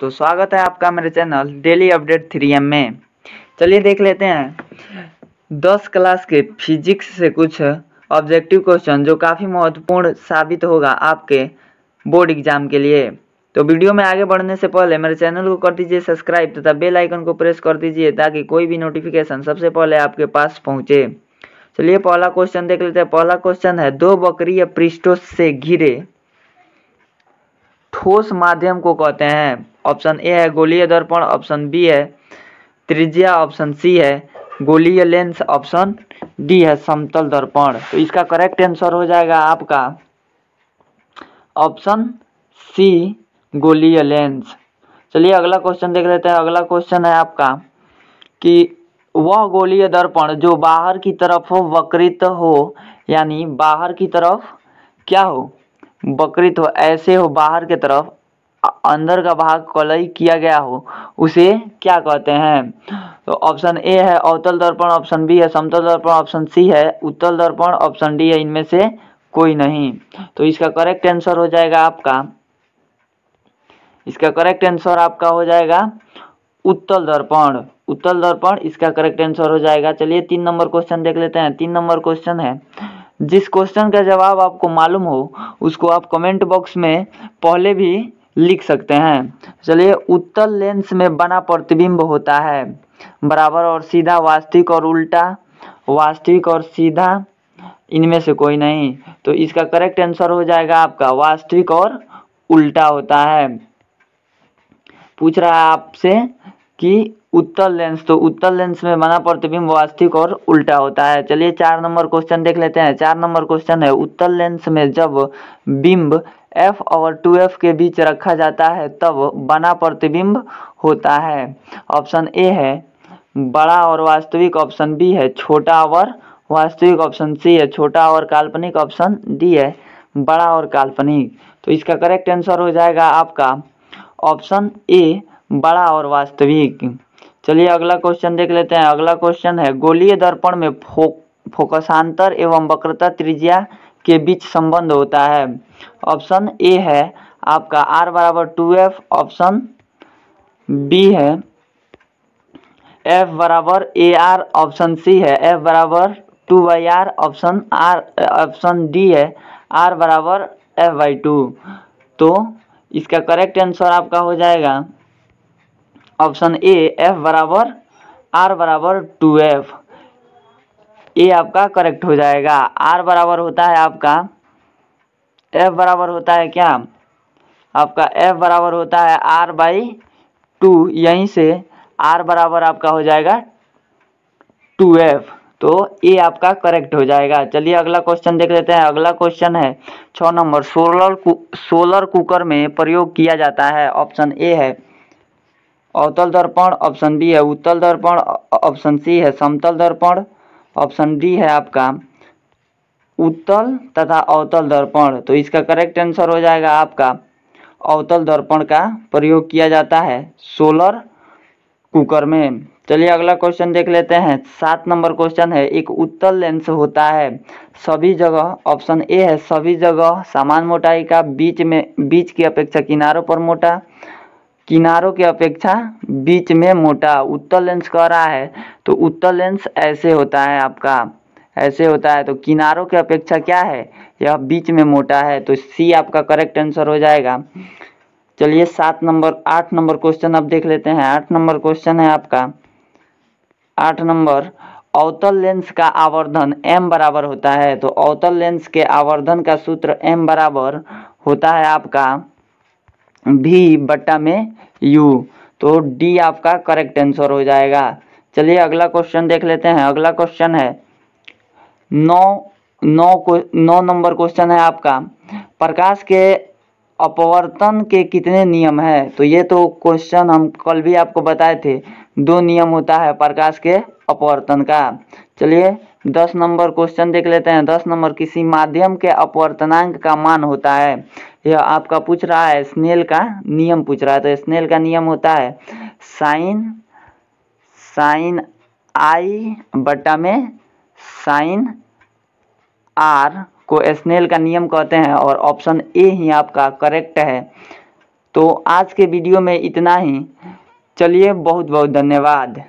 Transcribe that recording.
तो स्वागत है आपका मेरे channel daily update three M में चलिए देख लेते हैं दस क्लास के फिजिक्स से कुछ ऑब्जेक्टिव क्वेश्चन जो काफ़ी महत्वपूर्ण साबित होगा आपके बोर्ड एग्जाम के लिए तो वीडियो में आगे बढ़ने से पहले मेरे चैनल को कर दीजिए सब्सक्राइब तथा बेल आइकन को प्रेस कर दीजिए ताकि कोई भी नोटिफिकेशन सबसे पहले आपके पास पहुंचे चलिए पहला क्वेश्चन देख लेते हैं पहला क्वेश्चन है दो बकरी या पृष्ठों से घिरे ठोस माध्यम को कहते हैं ऑप्शन ए है गोलीय दर्पण ऑप्शन बी है त्रिज्या ऑप्शन सी है गोलीय लेंस ऑप्शन डी है समतल दर्पण तो इसका करेक्ट आंसर हो जाएगा आपका ऑप्शन सी गोलीय लेंस चलिए अगला क्वेश्चन देख लेते हैं अगला क्वेश्चन है आपका कि वह गोलीय दर्पण जो बाहर की तरफ वक्रित हो यानी बाहर की तरफ क्या हो बकरी हो तो ऐसे हो बाहर के तरफ अंदर का भाग कलई किया गया हो उसे क्या कहते हैं तो ऑप्शन ए है अवतल दर्पण ऑप्शन बी है समतल दर्पण ऑप्शन सी है उत्तल दर्पण ऑप्शन डी है इनमें से कोई नहीं तो इसका करेक्ट आंसर हो जाएगा आपका इसका करेक्ट आंसर आपका हो जाएगा उत्तल दर्पण उत्तल दर्पण इसका करेक्ट आंसर हो जाएगा चलिए तीन नंबर क्वेश्चन देख लेते हैं तीन नंबर क्वेश्चन है जिस क्वेश्चन का जवाब आपको मालूम हो उसको आप कमेंट बॉक्स में पहले भी लिख सकते हैं चलिए उत्तल लेंस में बना प्रतिबिंब होता है बराबर और सीधा वास्तविक और उल्टा वास्तविक और सीधा इनमें से कोई नहीं तो इसका करेक्ट आंसर हो जाएगा आपका वास्तविक और उल्टा होता है पूछ रहा है आपसे कि उत्तल लेंस तो उत्तल लेंस में बना प्रतिबिंब वास्तविक और उल्टा होता है चलिए चार नंबर क्वेश्चन देख लेते हैं चार नंबर क्वेश्चन है उत्तल लेंस में जब बिंब एफ और टू एफ के बीच रखा जाता है तब बना प्रतिबिंब होता है ऑप्शन ए है बड़ा और वास्तविक ऑप्शन बी है छोटा और वास्तविक ऑप्शन सी है छोटा और काल्पनिक ऑप्शन डी है बड़ा और काल्पनिक तो इसका करेक्ट आंसर हो जाएगा आपका ऑप्शन ए बड़ा और वास्तविक चलिए अगला क्वेश्चन देख लेते हैं अगला क्वेश्चन है गोलीय दर्पण में फो फोकसांतर एवं वक्रता त्रिज्या के बीच संबंध होता है ऑप्शन ए है आपका आर बराबर टू एफ ऑप्शन बी है एफ बराबर ए आर ऑप्शन सी है एफ बराबर two by R option R option D है आर बराबर एफ बाई टू तो इसका करेक्ट आंसर आपका हो जाएगा ऑप्शन ए एफ बराबर आर बराबर टू एफ ये आपका करेक्ट हो जाएगा आर बराबर होता है आपका एफ बराबर होता है क्या आपका एफ बराबर होता है आर बाई टू यहीं से आर बराबर आपका हो जाएगा टू एफ तो ये आपका करेक्ट हो जाएगा चलिए अगला क्वेश्चन देख लेते हैं अगला क्वेश्चन है छः नंबर सोलर कु, सोलर कुकर में प्रयोग किया जाता है ऑप्शन ए है अवतल दर्पण ऑप्शन बी है उत्तल दर्पण ऑप्शन सी है समतल दर्पण ऑप्शन डी है आपका उत्तल तथा अवतल दर्पण तो इसका करेक्ट आंसर हो जाएगा आपका अवतल दर्पण का प्रयोग किया जाता है सोलर कुकर में चलिए अगला क्वेश्चन देख लेते हैं सात नंबर क्वेश्चन है एक उत्तल लेंस होता है सभी जगह ऑप्शन ए है सभी जगह सामान मोटाई का बीच में बीच की अपेक्षा किनारों पर मोटा किनारों की अपेक्षा बीच में मोटा उत्तल लेंस कह रहा है तो उत्तल लेंस ऐसे होता है आपका ऐसे होता है तो किनारों की अपेक्षा क्या है यह बीच में मोटा है तो सी आपका करेक्ट आंसर हो जाएगा चलिए सात नंबर आठ नंबर क्वेश्चन आप देख लेते हैं आठ नंबर क्वेश्चन है आपका आठ नंबर अवतल लेंस का आवर्धन m बराबर होता है तो अवतल लेंस के आवर्धन का सूत्र m बराबर होता है आपका भी बट्टा में यू तो डी आपका करेक्ट आंसर हो जाएगा चलिए अगला क्वेश्चन देख लेते हैं अगला क्वेश्चन है नौ नौ नौ नंबर क्वेश्चन है आपका प्रकाश के अपवर्तन के कितने नियम है तो ये तो क्वेश्चन हम कल भी आपको बताए थे दो नियम होता है प्रकाश के अपवर्तन का चलिए दस नंबर क्वेश्चन देख लेते हैं दस नंबर किसी माध्यम के अपवर्तनांक का मान होता है यह आपका पूछ रहा है स्नेल का नियम पूछ रहा है तो स्नेल का नियम होता है साइन साइन आई बटा में साइन आर को स्नेल का नियम कहते हैं और ऑप्शन ए ही आपका करेक्ट है तो आज के वीडियो में इतना ही चलिए बहुत बहुत धन्यवाद